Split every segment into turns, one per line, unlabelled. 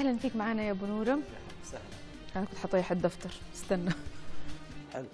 اهلا فيك معنا يا ابو نوره وسهلا انا كنت حاطه حد دفتر استنى حلو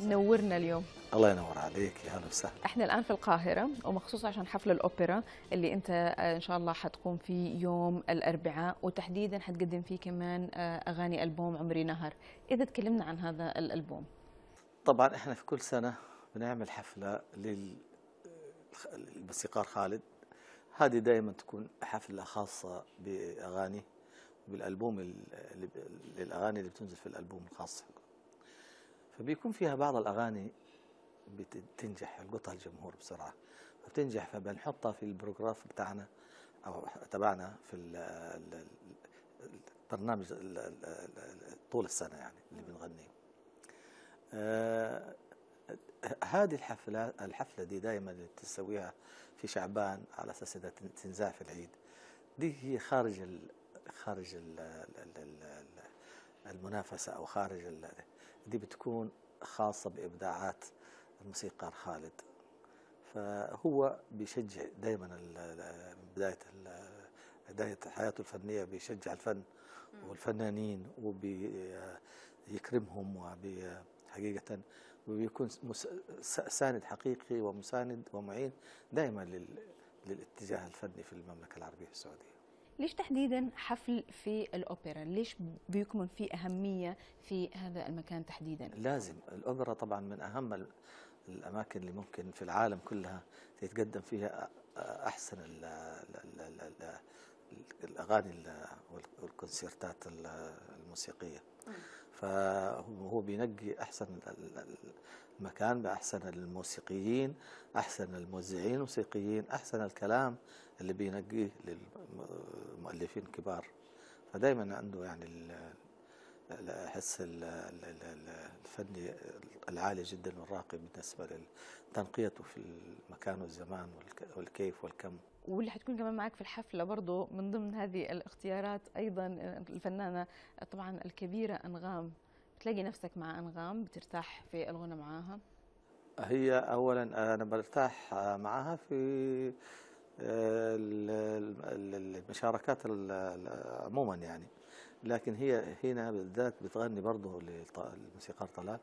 نورنا اليوم
الله ينور عليك يا اهلا وسهلا
احنا الان في القاهره ومخصوص عشان حفل الاوبرا اللي انت آه، ان شاء الله حتقوم فيه يوم الاربعاء وتحديدا حتقدم فيه كمان آه، اغاني البوم عمري نهر اذا تكلمنا عن هذا الالبوم
طبعا احنا في كل سنه بنعمل حفله للموسيقار آه، خالد هذه دائما تكون حفلة خاصة بأغاني بالألبوم اللي للأغاني اللي بتنزل في الألبوم الخاص فبيكون فيها بعض الأغاني بتنجح يلقطها الجمهور بسرعة فبتنجح فبنحطها في البروجراف بتاعنا أو تبعنا في البرنامج طول السنة يعني اللي بنغنيه آه، هذه الحفلة الحفلة دي دائما اللي تسويها في شعبان على أساس إنها تنزاع في العيد دي هي خارج الـ خارج الـ المنافسة أو خارج ال دي بتكون خاصة بإبداعات الموسيقار خالد فهو بيشجع دائما بداية بداية حياته الفنية بيشجع الفن والفنانين وبيكرمهم وبي حقيقة ويكون ساند حقيقي ومساند ومعين دائما للاتجاه الفني في المملكة العربية السعودية
ليش تحديدا حفل في الأوبرا؟ ليش بيكمن في أهمية في هذا المكان تحديدا؟
لازم الأوبرا طبعا من أهم الأماكن اللي ممكن في العالم كلها يتقدم فيها أحسن ال ال ال الأغاني والكونسيرتات الموسيقية فهو بينقي أحسن المكان بأحسن الموسيقيين أحسن الموزعين الموسيقيين أحسن الكلام اللي بينقيه للمؤلفين الكبار فدايما عنده يعني الحس الفني العالي جدا والراقي بالنسبة لتنقيته في المكان والزمان والكيف والكم
واللي حتكون كمان معك في الحفله برضه من ضمن هذه الاختيارات ايضا الفنانه طبعا الكبيره انغام بتلاقي نفسك مع انغام بترتاح في الغنى معاها
هي اولا انا برتاح معاها في آه، المشاركات عموما يعني لكن هي هنا بالذات بتغني برضه للموسيقار طلال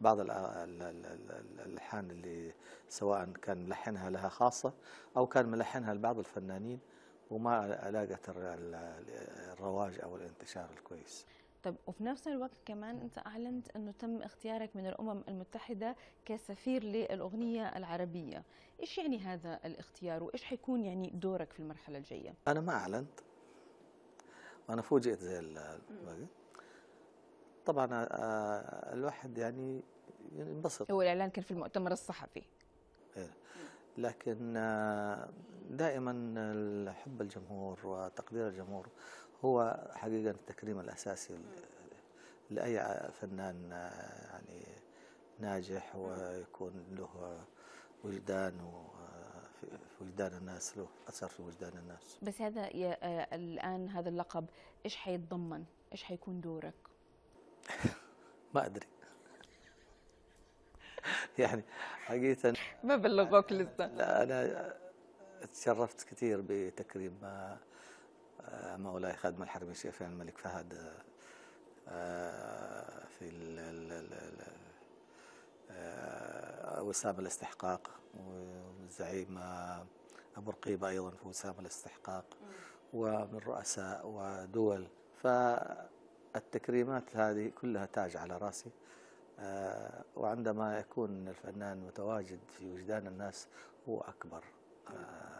بعض الالحان اللي سواء كان ملحنها لها خاصه او كان ملحنها لبعض الفنانين وما لاقت الرواج او الانتشار الكويس.
طب وفي نفس الوقت كمان انت اعلنت انه تم اختيارك من الامم المتحده كسفير للاغنيه العربيه، ايش يعني هذا الاختيار وايش حيكون يعني دورك في المرحله الجايه؟
انا ما اعلنت انا فوجئت زي الباقي طبعا آه، آه، الواحد يعني ينبسط هو
الاعلان كان في المؤتمر الصحفي
إيه. لكن آه، دائما حب الجمهور وتقدير الجمهور هو حقيقه التكريم الاساسي لاي فنان يعني ناجح ويكون له وجدان في وجدان الناس له اثر في وجدان الناس
بس هذا آه، الان هذا اللقب ايش حيتضمن؟ ايش حيكون دورك؟
ما ادري يعني حقيقه ما بلغوك لسه لا انا تشرفت كثير بتكريم آه، آه، مولاي خادم الحرمين الشيخ الملك فهد في وسام الاستحقاق و الزعيم آه، أبو رقيبة أيضا في وسام الاستحقاق ومن رؤساء ودول فالتكريمات هذه كلها تاج على رأسي آه، وعندما يكون الفنان متواجد في وجدان الناس هو أكبر آه،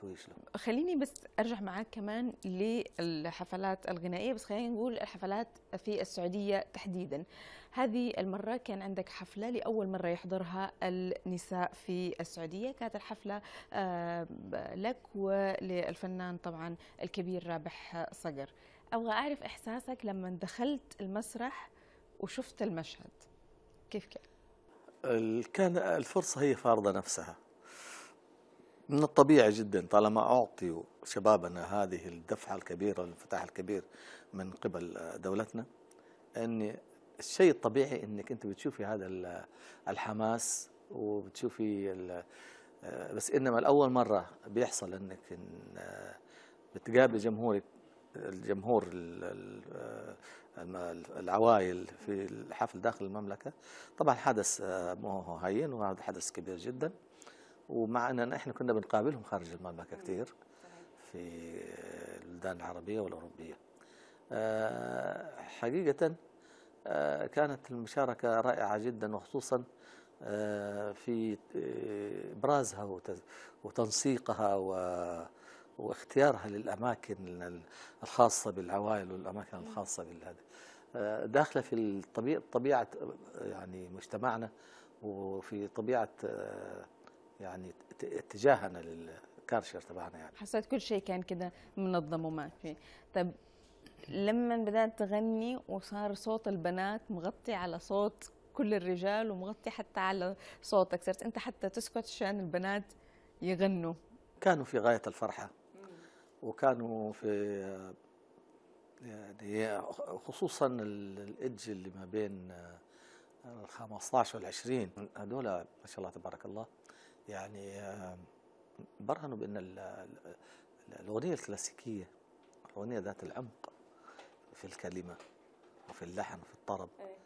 تويش له
خليني بس ارجع معاك كمان للحفلات الغنائيه بس خلينا نقول الحفلات في السعوديه تحديدا هذه المره كان عندك حفله لاول مره يحضرها النساء في السعوديه كانت الحفله آه، لك وللفنان طبعا الكبير رابح صقر ابغى اعرف احساسك لما دخلت المسرح وشفت المشهد كيف
كان كان الفرصه هي فارضه نفسها من الطبيعي جدا طالما أعطي شبابنا هذه الدفعة الكبيرة الانفتاح الكبير من قبل دولتنا أن الشيء الطبيعي أنك أنت بتشوفي هذا الحماس وبتشوفي آه، بس إنما الأول مرة بيحصل أنك إن آه، بتقابل جمهورك الجمهور آه، العوائل في الحفل داخل المملكة طبعا حدث مو هين وهذا حدث كبير جدا ومع أننا إحنا كنا بنقابلهم خارج المملكة كثير في البلدان العربية والأوروبية آه، حقيقة آه، كانت المشاركة رائعة جدا وخصوصا آه، في إبرازها وتنسيقها واختيارها للأماكن الخاصة بالعوائل والأماكن الخاصة بالهذا داخلة في الطبيعة طبيعة يعني مجتمعنا وفي طبيعة يعني اتجاهنا للكارشر تبعنا يعني
حسيت كل شيء كان كده منظم وما في طب لما بدات تغني وصار صوت البنات مغطي على صوت كل الرجال ومغطي حتى على صوتك صرت انت حتى تسكت عشان البنات يغنوا
كانوا في غايه الفرحه وكانوا في يعني خصوصا الادج اللي ما بين ال 15 وال 20 هذول ما شاء الله تبارك الله يعني برهنوا بأن الأغنية الكلاسيكية الأغنية ذات العمق في الكلمة وفي اللحن وفي الطرب إيه.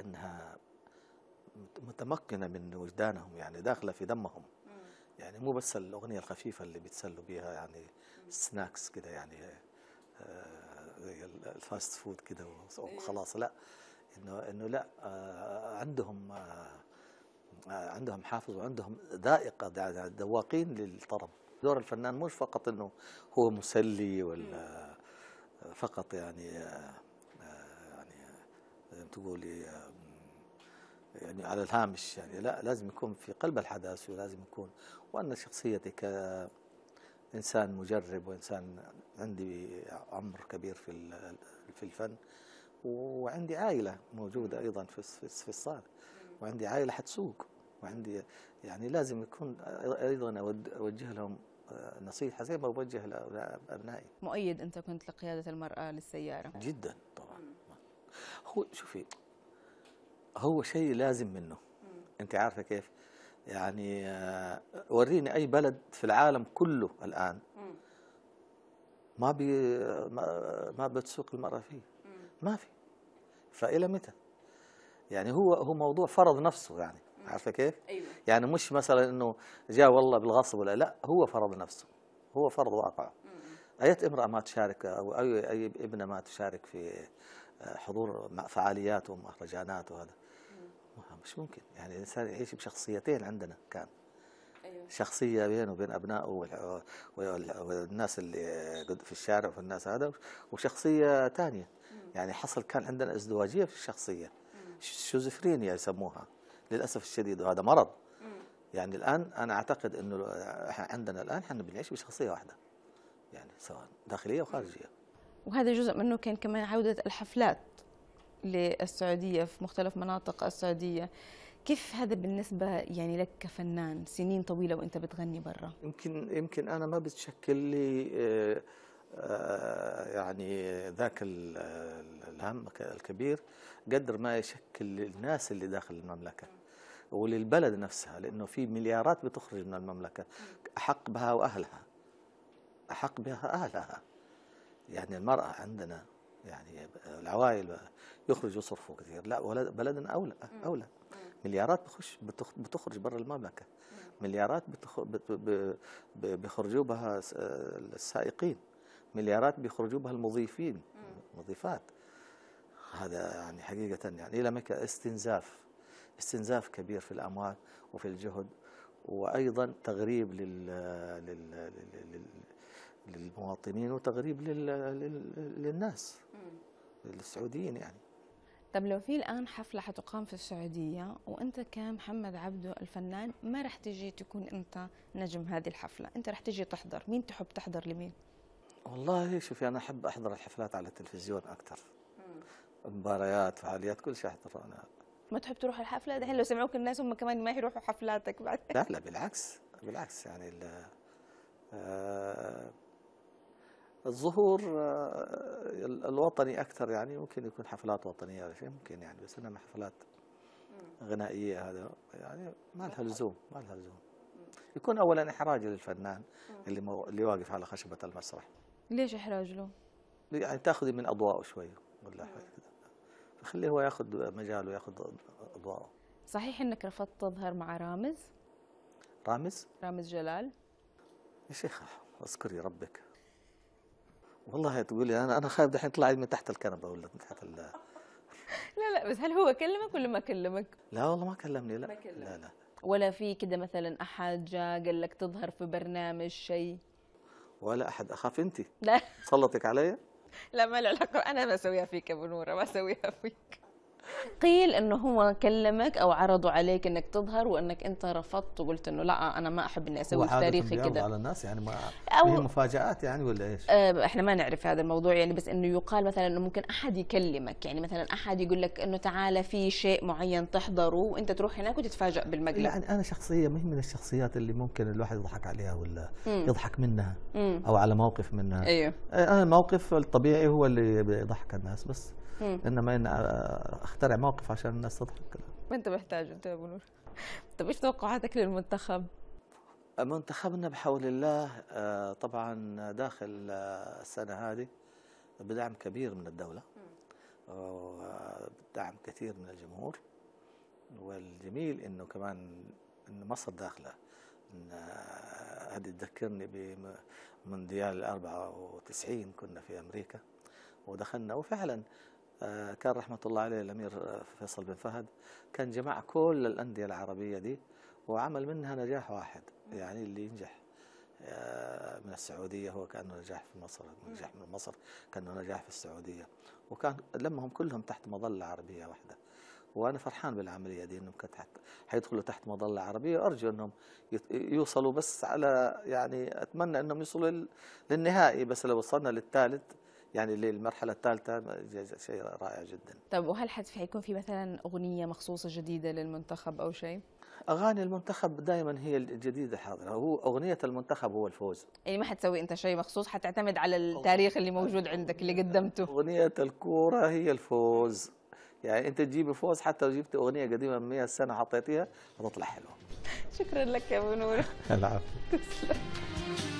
أنها متمكنة من وجدانهم يعني داخلة في دمهم يعني مو بس الأغنية الخفيفة اللي بيتسلوا بيها يعني سناكس كده يعني آه، زي الفاست فود كده وخلاص إيه. لا انه انه لا آه، عندهم آه، عندهم حافظ وعندهم ذائقة ذواقين للطرب دور الفنان مش فقط أنه هو مسلي ولا فقط يعني آه، آه، يعني آه، تقولي يعني على الهامش يعني لا لازم يكون في قلب الحداثي ولازم يكون وأن شخصيتي كإنسان مجرب وإنسان عندي عمر كبير في في الفن وعندي عائلة موجودة أيضا في الصاله وعندي عائلة حتسوق وعندي يعني لازم يكون ايضا اوجه لهم آه، نصيحه زي ما اوجه لابنائي.
مؤيد انت كنت لقياده المراه للسياره؟
جدا طبعا. هو شوفي هو شيء لازم منه. انت عارفه كيف؟ يعني آه، وريني اي بلد في العالم كله الان ما بي ما, ما بتسوق المراه فيه. ما في. فالى متى؟ يعني هو هو موضوع فرض نفسه يعني. عارفه كيف؟ أيوة. يعني مش مثلا انه جاء والله بالغصب ولا لا هو فرض نفسه هو فرض واقعه اي امرأة ما تشارك او اي اي ابنة ما تشارك في آه، حضور فعاليات ومهرجانات وهذا مش ممكن يعني الانسان يعيش بشخصيتين عندنا كان أيوة. شخصية بينه وبين أبنائه والناس اللي في الشارع والناس هذا وشخصية ثانية يعني حصل كان عندنا ازدواجية في الشخصية شيزوفرينيا يسموها للاسف الشديد وهذا مرض يعني الان انا اعتقد انه عندنا الان احنا بنعيش بشخصيه واحده يعني سواء داخليه او خارجيه
وهذا جزء منه كان كمان عوده الحفلات للسعوديه في مختلف مناطق السعوديه كيف هذا بالنسبة يعني لك كفنان سنين طويلة وأنت بتغني برا؟
يمكن يمكن أنا ما بتشكل لي آه، آه، يعني ذاك الهم الكبير قدر ما يشكل للناس اللي داخل المملكة وللبلد نفسها لأنه في مليارات بتخرج من المملكة أحق بها وأهلها أحق بها أهلها يعني المرأة عندنا يعني العوائل يخرج يصرفوا كثير لا بلدنا أولى أولى مليارات بخش بتخرج برا المملكة مليارات بيخرجوا بها السائقين مليارات بيخرجوا بها المضيفين مضيفات هذا يعني حقيقة يعني إلى مكة استنزاف استنزاف كبير في الأموال وفي الجهد وأيضا تغريب لل, لل... لل... للمواطنين وتغريب لل... لل... للناس للسعوديين يعني
طب لو في الآن حفلة حتقام في السعودية وأنت كمحمد عبده الفنان ما رح تجي تكون أنت نجم هذه الحفلة أنت رح تجي تحضر مين تحب تحضر لمين؟
والله شوفي أنا أحب أحضر الحفلات على التلفزيون أكثر مباريات فعاليات كل شيء أحضره أنا
ما تحب تروح الحفلة دحين لو سمعوك الناس هم كمان ما يروحوا حفلاتك بعد لا لا
بالعكس بالعكس يعني ال آه، الظهور آه، الوطني أكثر يعني ممكن يكون حفلات وطنية ولا شيء ممكن يعني بس إنما حفلات غنائية هذا يعني ما لها لزوم ما لها لزوم يكون اولا احراج للفنان اللي اللي واقف على خشبه المسرح
ليش احراج له؟
يعني تاخذي من اضواءه شوي ولا حاجه كده فخليه هو ياخذ مجاله ياخذ اضواءه
صحيح انك رفضت تظهر مع رامز؟ رامز؟ رامز جلال
يا شيخ اذكري ربك والله تقولي انا انا خايف دحين يطلع من تحت الكنبه ولا من تحت ال
لا لا بس هل هو كلمك ولا ما كلمك؟
لا والله ما كلمني لا ما كلم. لا لا
ولا في كده مثلا احد جاء قال لك تظهر في برنامج شيء
ولا احد اخاف انت لا سلطك عليا
لا ما له علاقه انا بسويها فيك يا ابو نوره بسويها فيك قيل انه هو كلمك او عرضوا عليك انك تظهر وانك انت رفضت وقلت انه لا انا ما احب اني اسوي في تاريخي كده على الناس يعني
ما أو هي مفاجات يعني ولا ايش؟
آه احنا ما نعرف هذا الموضوع يعني بس انه يقال مثلا انه ممكن احد يكلمك يعني مثلا احد يقول لك انه تعالى في شيء معين تحضره وانت تروح هناك وتتفاجئ بالمقلب يعني
انا شخصيه مش من الشخصيات اللي ممكن الواحد يضحك عليها ولا مم. يضحك منها
مم. او على
موقف منها ايوه انا آه، الموقف الطبيعي هو اللي بيضحك الناس بس مم. انما ان اخترع موقف عشان الناس تضحك
ما انت محتاج انت يا ابو نور طب ايش توقعاتك للمنتخب؟
منتخبنا بحول الله آه، طبعا داخل آه، السنه هذه بدعم كبير من الدوله ودعم آه، كثير من الجمهور والجميل انه كمان ان مصر داخله هذه تذكرني بمونديال 94 كنا في امريكا ودخلنا وفعلا آه، كان رحمة الله عليه الأمير آه، فيصل بن فهد كان جمع كل الأندية العربية دي وعمل منها نجاح واحد يعني اللي ينجح آه، من السعودية هو كأنه نجاح في مصر نجاح من مصر كأنه نجاح في السعودية وكان لمهم كلهم تحت مظلة عربية واحدة وأنا فرحان بالعملية دي أنهم كانت حت... حيدخلوا تحت مظلة عربية أرجو أنهم يوصلوا بس على يعني أتمنى أنهم يوصلوا للنهائي بس لو وصلنا للثالث يعني للمرحله الثالثه شيء رائع جدا
طب وهل حيكون في مثلا اغنيه مخصوصه جديده للمنتخب او شيء
اغاني المنتخب دائما هي الجديده حاضره هو اغنيه المنتخب هو الفوز
يعني ما حتسوي انت شيء مخصوص حتعتمد على التاريخ اللي موجود عندك اللي قدمته
اغنيه الكوره هي الفوز يعني انت تجيبي فوز حتى لو جبت اغنيه قديمه من 100 سنه حطيتيها هتطلع حلوه
شكرا لك يا ابو نور العفو تسلم